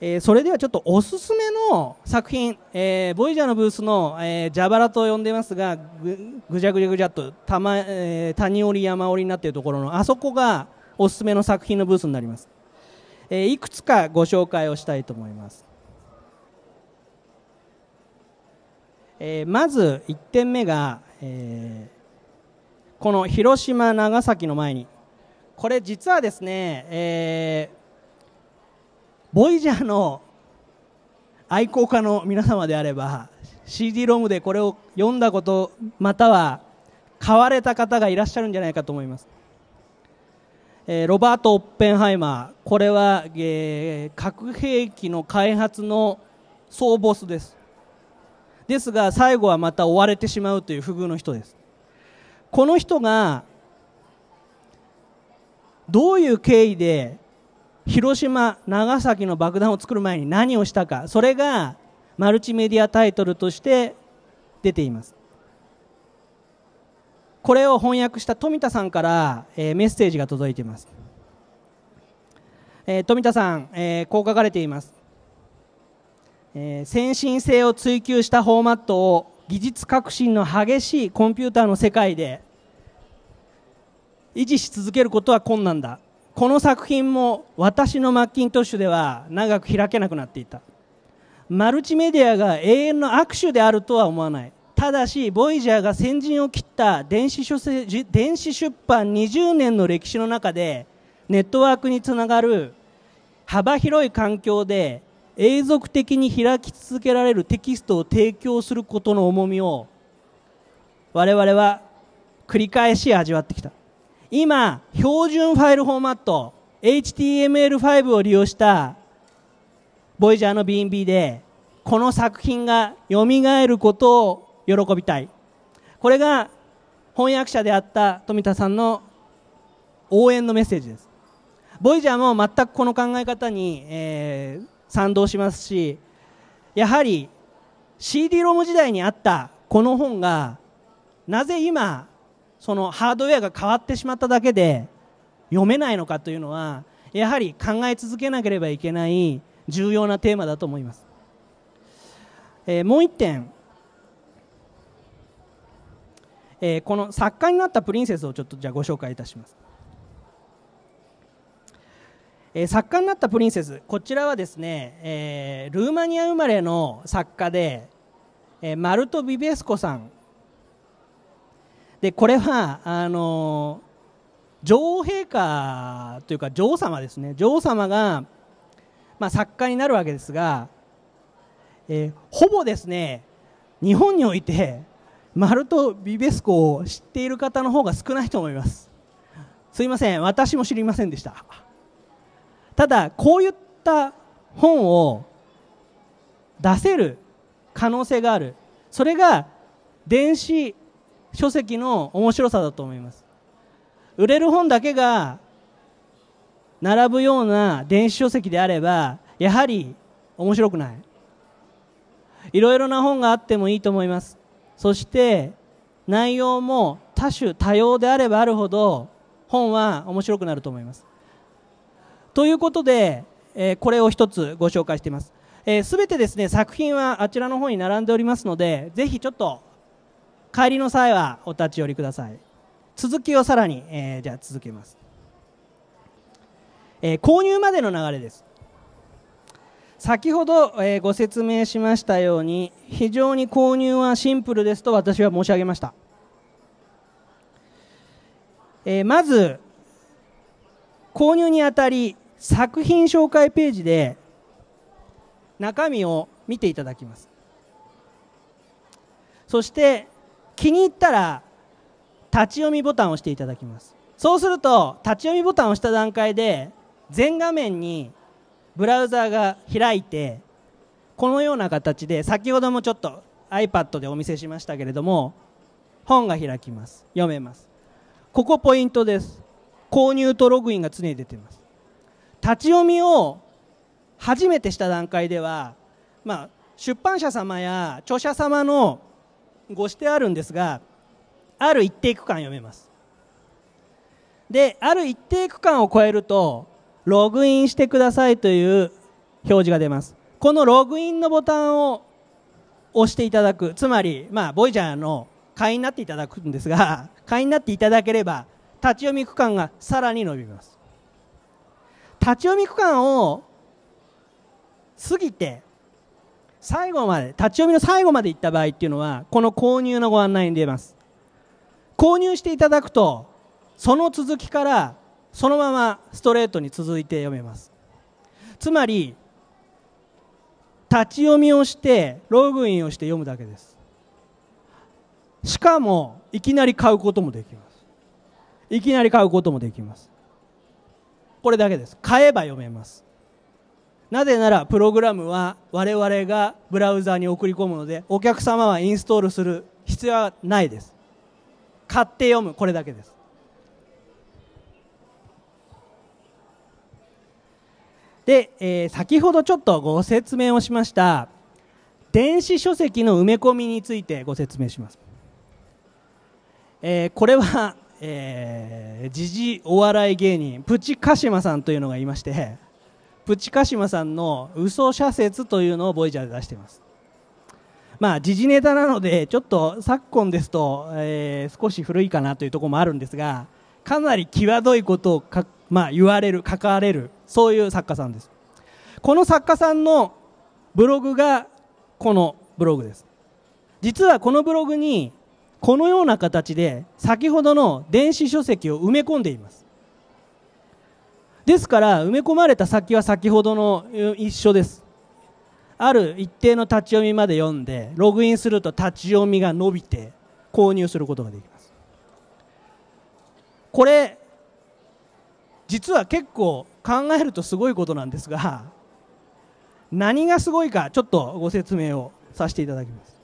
えー、それではちょっとおすすめの作品、えー、ボイジャーのブースの、えー、蛇腹と呼んでますがぐぐじゃぐじゃぐじゃっとた、まえー、谷折山折になっているところのあそこがおすすめの作品のブースになります、えー、いくつかご紹介をしたいと思います、えー、まず1点目が、えー、この広島長崎の前にこれ実はですね、えー、ボイジャーの愛好家の皆様であれば CD ロムでこれを読んだことまたは買われた方がいらっしゃるんじゃないかと思います、えー、ロバート・オッペンハイマーこれは、えー、核兵器の開発の総ボスですですが最後はまた追われてしまうという不遇の人ですこの人がどういう経緯で広島、長崎の爆弾を作る前に何をしたかそれがマルチメディアタイトルとして出ていますこれを翻訳した富田さんから、えー、メッセージが届いています、えー、富田さん、えー、こう書かれています、え先進性を追求したフォーマットを技術革新の激しいコンピューターの世界で維持し続けることは困難だこの作品も私のマッキントッシュでは長く開けなくなっていたマルチメディアが永遠の握手であるとは思わないただしボイジャーが先陣を切った電子書電子出版20年の歴史の中でネットワークにつながる幅広い環境で永続的に開き続けられるテキストを提供することの重みを我々は繰り返し味わってきた。今、標準ファイルフォーマット、HTML5 を利用した Voyager の BNB で、この作品が蘇ることを喜びたい。これが翻訳者であった富田さんの応援のメッセージです。ボイジャーも全くこの考え方に、えー、賛同しますし、やはり CD ロム時代にあったこの本が、なぜ今、そのハードウェアが変わってしまっただけで読めないのかというのはやはり考え続けなければいけない重要なテーマだと思います、えー、もう1点、えー、この作家になったプリンセスをちょっとじゃご紹介いたします、えー、作家になったプリンセスこちらはですね、えー、ルーマニア生まれの作家で、えー、マルト・ビベスコさんでこれはあの女王陛下というか女王様ですね女王様が、まあ、作家になるわけですが、えー、ほぼですね日本においてマルト・ビベスコを知っている方の方が少ないと思いますすいません私も知りませんでしたただこういった本を出せる可能性があるそれが電子書籍の面白さだと思います売れる本だけが並ぶような電子書籍であればやはり面白くないいろいろな本があってもいいと思いますそして内容も多種多様であればあるほど本は面白くなると思いますということで、えー、これを一つご紹介していますすべ、えー、てですね作品はあちらの方に並んでおりますのでぜひちょっと帰りの際はお立ち寄りください続きをさらに、えー、じゃあ続けます、えー、購入までの流れです先ほど、えー、ご説明しましたように非常に購入はシンプルですと私は申し上げました、えー、まず購入にあたり作品紹介ページで中身を見ていただきますそして気に入ったら立ち読みボタンを押していただきますそうすると立ち読みボタンを押した段階で全画面にブラウザーが開いてこのような形で先ほどもちょっと iPad でお見せしましたけれども本が開きます読めますここポイントです購入とログインが常に出てます立ち読みを初めてした段階では、まあ、出版社様や著者様のごしてあるんですがある一定区間読めますである一定区間を超えるとログインしてくださいという表示が出ますこのログインのボタンを押していただくつまり、まあ、ボイジャーの会員になっていただくんですが 会員になっていただければ立ち読み区間がさらに伸びます立ち読み区間を過ぎて最後まで立ち読みの最後まで行った場合っていうのはこの購入のご案内に出ます購入していただくとその続きからそのままストレートに続いて読めますつまり立ち読みをしてログインをして読むだけですしかもいきなり買うこともできますいきなり買うこともできますこれだけです買えば読めますなぜならプログラムは我々がブラウザーに送り込むのでお客様はインストールする必要はないです買って読むこれだけですで、えー、先ほどちょっとご説明をしました電子書籍の埋め込みについてご説明します、えー、これは、えー、時事お笑い芸人プチカシマさんというのがいましてプチカシマさんの嘘社説というのをボイジャーで出しています。まあ、時事ネタなので、ちょっと昨今ですと、えー、少し古いかなというところもあるんですが、かなり際どいことをか、まあ、言われる、関われる、そういう作家さんです。この作家さんのブログが、このブログです。実はこのブログに、このような形で、先ほどの電子書籍を埋め込んでいます。ですから埋め込まれた先は先ほどの一緒ですある一定の立ち読みまで読んでログインすると立ち読みが伸びて購入することができますこれ実は結構考えるとすごいことなんですが何がすごいかちょっとご説明をさせていただきます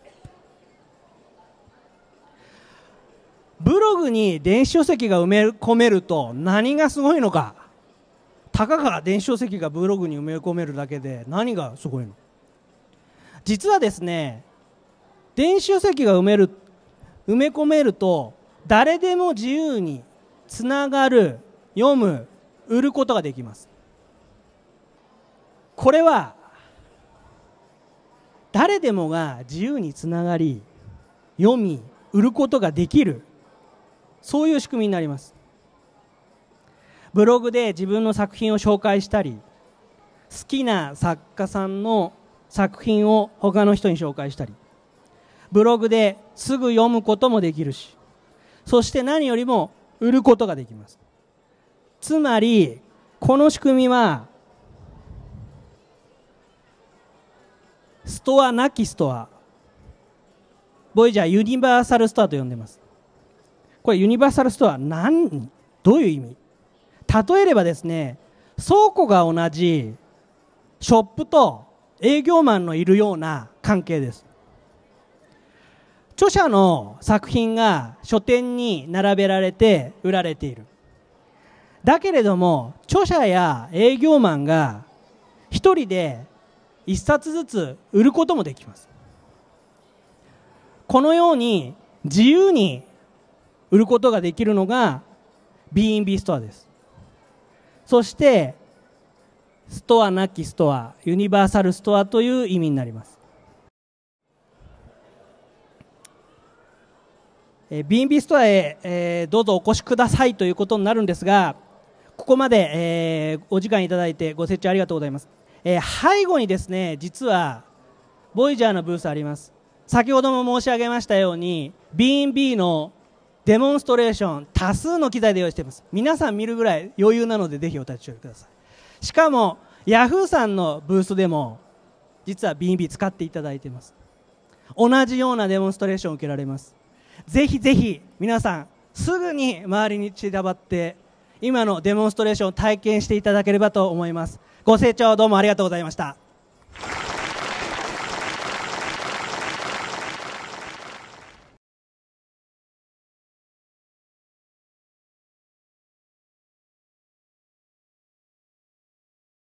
ブログに電子書籍が埋め込めると何がすごいのかたかが電子書籍がブログに埋め込めるだけで何がすごいの実はですね電子書籍が埋める埋め込めると誰でも自由につながる読む売ることができますこれは誰でもが自由につながり読み売ることができるそういう仕組みになりますブログで自分の作品を紹介したり好きな作家さんの作品を他の人に紹介したりブログですぐ読むこともできるしそして何よりも売ることができますつまりこの仕組みはストアなきストアボイジャーユニバーサルストアと呼んでますこれユニバーサルストア何どういう意味例えればですね倉庫が同じショップと営業マンのいるような関係です著者の作品が書店に並べられて売られているだけれども著者や営業マンが1人で1冊ずつ売ることもできますこのように自由に売ることができるのが B ーンビストアですそしてストアなきストアユニバーサルストアという意味になりますビンビストアへ、えー、どうぞお越しくださいということになるんですがここまで、えー、お時間いただいてご清聴ありがとうございます、えー、背後にですね実はボイジャーのブースあります先ほども申し上げましたように B&B のデモンストレーション多数の機材で用意しています皆さん見るぐらい余裕なのでぜひお立ち寄りくださいしかもヤフーさんのブースでも実は BB 使っていただいています同じようなデモンストレーションを受けられますぜひぜひ皆さんすぐに周りに散らばって今のデモンストレーションを体験していただければと思いますご清聴どうもありがとうございました